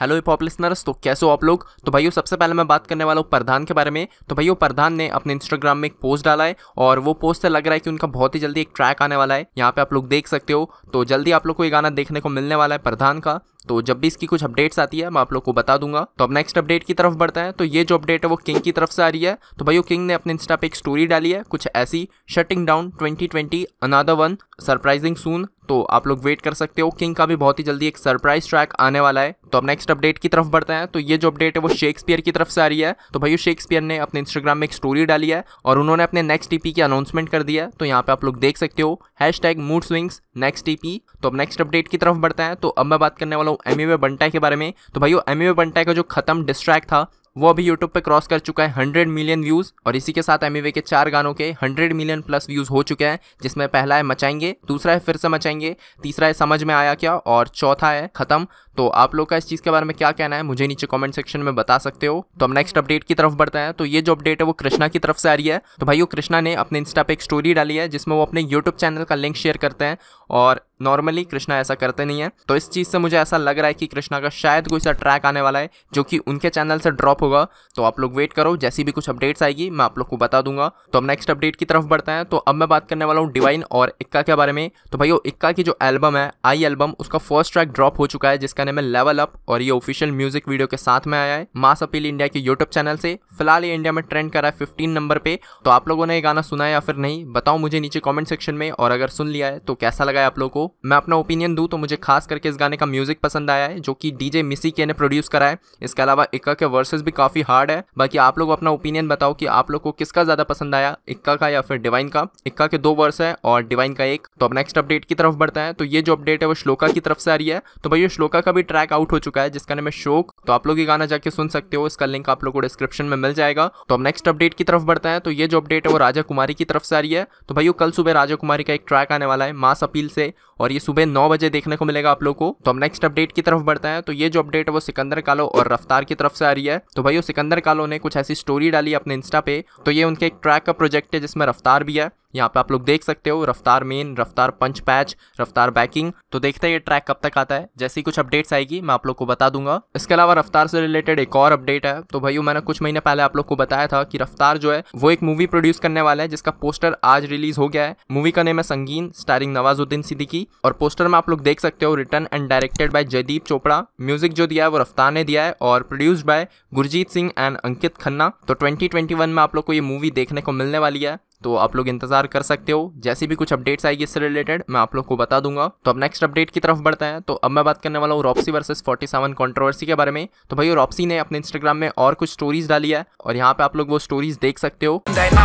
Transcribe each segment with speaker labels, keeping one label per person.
Speaker 1: Hello hip hop listeners तो कैसे हो आप लोग तो भाइयों सबसे पहले मैं बात करने वाला हूँ प्रधान के बारे में तो भाइयों प्रधान ने अपने इंस्टाग्राम में एक पोस्ट डाला है और वो पोस्ट से लग रहा है कि उनका बहुत ही जल्दी एक ट्रैक आने वाला है यहाँ पे आप लोग देख सकते हो तो जल्दी आप लोग को ये गाना देखने को मिलने वाला है प्रधान का तो जब भी इसकी कुछ अपडेट्स आती है मैं आप लोग को बता दूंगा तो अब नेक्स्ट अपडेट की तरफ बढ़ता है तो ये जो अपडेट है वो किंग की तरफ से आ रही है तो भाई किंग ने अपने इंस्टा पे एक स्टोरी डाली है कुछ ऐसी shutting down 2020 another one surprising soon तो आप लोग वेट कर सकते हो किंग का भी बहुत ही जल्दी एक सरप्राइज ट्रैक आने वाला है तो अब नेक्स्ट अपडेट की तरफ बढ़ते हैं तो ये जो अपडेट है वो शेक्सपियर की तरफ से आ रही है तो भाई शेक्सपियर ने अपने इंस्टाग्राम में एक स्टोरी डाली है और उन्होंने अपने नेक्स्ट ईपी की अनाउंसमेंट कर दिया है तो यहाँ पे आप लोग देख सकते हो hashtag mood swings next EP तो अब नेक्स्ट अपडेट की तरफ बढ़ते हैं तो अब मैं बात करने वाला हूँ एम बंटा के बारे में तो भाई एम बंटा का जो खत्म डिस्ट्रैक्ट था वो अभी यूट्यूब पे क्रॉस कर चुका है 100 मिलियन व्यूज़ और इसी के साथ एम e के चार गानों के 100 मिलियन प्लस व्यूज़ हो चुके हैं जिसमें पहला है मचाएंगे दूसरा है फिर से मचाएंगे तीसरा है समझ में आया क्या और चौथा है ख़त्म तो आप लोग का इस चीज़ के बारे में क्या कहना है मुझे नीचे कमेंट सेक्शन में बता सकते हो तो हम नेक्स्ट अपडेट की तरफ बढ़ते हैं तो ये जो अपडेट है वो कृष्णा की तरफ से आ रही है तो भाई वो कृष्णा ने अपने इंस्टा पे एक स्टोरी डाली है जिसमें वो अपने यूट्यूब चैनल का लिंक शेयर करते हैं और नॉर्मली कृष्णा ऐसा करते नहीं है तो इस चीज़ से मुझे ऐसा लग रहा है कि कृष्णा का शायद कोई सा ट्रैक आने वाला है जो कि उनके चैनल से ड्रॉप होगा तो आप लोग वेट करो जैसी भी कुछ अपडेट्स आएगी मैं आप लोग को बता दूंगा तो हम नेक्स्ट अपडेट की तरफ बढ़ते हैं तो अब मैं बात करने वाला हूँ डिवाइन और इक्का के बारे में तो भाई वो इक्का की जो एल्बम है आई एल्बम उसका फर्स्ट ट्रैक ड्रॉप हो चुका है जिसका इसका नाम है लेवल अप और ये ऑफिशियल म्यूजिक वीडियो के साथ में आया है मास अपील इंडिया के यूट्यूब चैनल से फिलहाल ये इंडिया में ट्रेंड कर रहा है फिफ्टीन नंबर पे तो आप लोगों ने ये गाना सुना है या फिर नहीं बताओ मुझे नीचे कॉमेंट सेक्शन में और अगर सुन लिया है तो कैसा लगा है आप लोग को मैं अपना ओपिनियन दू तो मुझे खास करके इस गाने का म्यूजिक पसंद आया है जो की डीजे मिसी के ने प्रोड्यूस करा है इसके अलावा इक्का के वर्सेज भी काफी हार्ड है बाकी आप लोग अपना ओपिनियन बताओ कि आप लोग को किसका ज्यादा पसंद आया इक्का का या फिर डिवाइन का इक्का के दो वर्स है और डिवाइन का एक तो अब नेक्स्ट अपडेट की तरफ बढ़ता है तो ये जो अपडेट है वो श्लोका की तरफ से आ रही है तो भाई ये श्लोका का का भी ट्रैक आउट हो चुका है जिसका नाम है शोक तो आप लोग ये गाना जाके सुन सकते हो इसका लिंक आप लोग को डिस्क्रिप्शन में मिल जाएगा तो हम नेक्स्ट अपडेट की तरफ बढ़ते हैं तो ये जो अपडेट है वो राजा कुमारी की तरफ से आ रही है तो भाई कल सुबह राजा कुमारी का एक ट्रैक आने वाला है मास अपील से और ये सुबह नौ बजे देखने को मिलेगा आप लोग को तो हम नेक्स्ट अपडेट की तरफ बढ़ते हैं तो ये जो अपडेट है वो सिकंदर कालो और रफ्तार की तरफ से आ रही है तो भाई सिकंदर कालो ने कुछ ऐसी स्टोरी डाली अपने इंस्टा पे तो ये उनके एक ट्रैक का प्रोजेक्ट है जिसमें रफ्तार भी है यहाँ पे आप लोग देख सकते हो रफ्तार मेन रफ्तार पंच पैच रफ्तार बैकिंग तो देखते हैं ये ट्रैक कब तक आता है जैसी कुछ अपडेट्स आएगी मैं आप लोग को बता दूंगा इसके अलावा रफ्तार से रिलेटेड एक और अपडेट है तो भाई मैंने कुछ महीने पहले आप लोग को बताया था कि रफ्तार जो है वो एक मूवी प्रोड्यूस करने वाला है जिसका पोस्टर आज रिलीज हो गया है मूवी का नेम है संगीन स्टारिंग नवाजुद्दीन सिद्दीकी और पोस्टर में आप लोग देख सकते हो return and directed by Jaydeep Chopra music जो दिया है वो रफ्तार ने दिया है और produce by Gurjeet Singh and Ankit Khanna तो ट्वेंटी में आप लोग को ये मूवी देखने को मिलने वाली है तो आप लोग इंतज़ार कर सकते हो जैसे भी कुछ अपडेट्स आएगी इससे रिलेटेड मैं आप लोग को बता दूंगा तो अब नेक्स्ट अपडेट की तरफ बढ़ते हैं तो अब मैं बात करने वाला हूँ रॉपसी वर्सेस 47 कॉन्ट्रोवर्सी के बारे में तो भाई रॉपसी ने अपने इंस्टाग्राम में और कुछ स्टोरीज डाली है और यहाँ पे आप लोग वो स्टोरीज देख सकते हो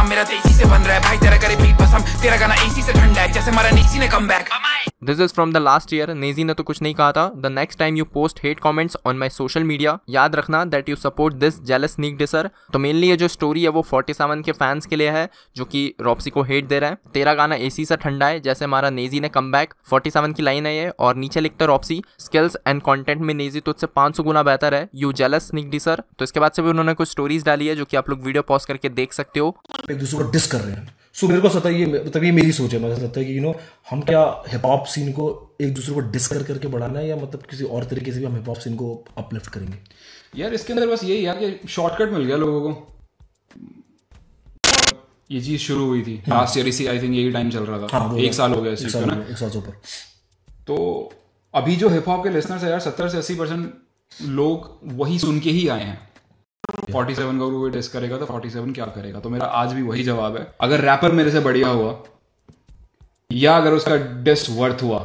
Speaker 2: मेरा तेजी से बन रहा है भाई तेरा करे पसंद तेरा गाना एसी से ठंडा है जैसे हमारा ने come back
Speaker 1: this is from the last year Naezy ने तो कुछ नहीं कहा था the next time you post hate comments on my social media याद रखना that you support this jealous नीक डिसर तो मेनली ये जो स्टोरी है वो फोर्टी सेवन के फैंस के लिए है जो कि रॉपसी को हेट दे रहे हैं तेरा गाना एसी से ठंडा है जैसे हमारा नेजी ने कम बैक फोर्टी सेवन की लाइन है ये और नीचे लिखता रॉपसी स्किल्स एंड कॉन्टेंट में नेजी तुझसे पांच गुना बेहतर है यू जेलस नीक डिसर तो इसके बाद से भी उन्होंने कुछ स्टोरीज डाली है जो कि आप लोग वीडियो पॉज करके देख सकते हो
Speaker 2: एक दूसरे को डिस कर रहे हैं सो मेरे को सता ये मतलब ये मेरी सोच है मैं लगता है कि यू नो हम क्या हिप हॉप सीन को एक दूसरे को डिस्कर करके बढ़ाना है या मतलब किसी और तरीके से भी हम हिप हॉप सीन को अपलिफ्ट करेंगे यार इसके अंदर बस यही यार कि शॉर्टकट मिल गया लोगों को ये चीज शुरू हुई थी लास्ट हाँ। ईयर इसी आई थिंक यही टाइम चल रहा था हाँ, एक साल हो गया इस चीज ना एक साल ऊपर तो अभी जो हिप हॉप के लिसनर्स है यार सत्तर से अस्सी परसेंट लोग वही सुन के ही आए हैं फोर्टी सेवन का कोई टेस्ट करेगा तो फोर्टी सेवन क्या करेगा तो मेरा आज भी वही जवाब है अगर रैपर मेरे से बढ़िया हुआ या अगर उसका डेस्ट वर्थ हुआ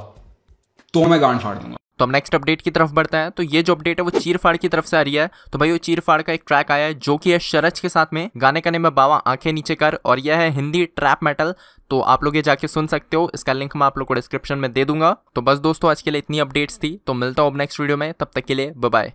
Speaker 1: तो मैं गांड फाड़ दूंगा तो हम नेक्स्ट अपडेट की तरफ बढ़ते हैं तो ये जो अपडेट है वो चीर फाड़ की तरफ से आ रही है तो भाई वो चीर फाड़ का एक ट्रैक आया है जो कि है शरज के साथ में गाने का नेम है बाबा आंखें नीचे कर और यह है हिंदी ट्रैप मेटल तो आप लोग ये जाके सुन सकते हो इसका लिंक मैं आप लोग को डिस्क्रिप्शन में दे दूंगा तो बस दोस्तों आज के लिए इतनी अपडेट्स थी तो मिलता हूँ नेक्स्ट वीडियो में तब तक के लिए बाय